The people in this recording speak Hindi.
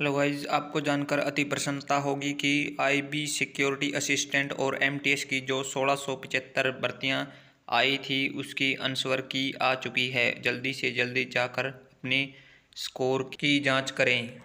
हेलो गाइज आपको जानकर अति प्रसन्नता होगी कि आईबी सिक्योरिटी असिस्टेंट और एमटीएस की जो सोलह सौ पचहत्तर भर्तियाँ आई थी उसकी अनस्वर की आ चुकी है जल्दी से जल्दी जाकर अपने स्कोर की जांच करें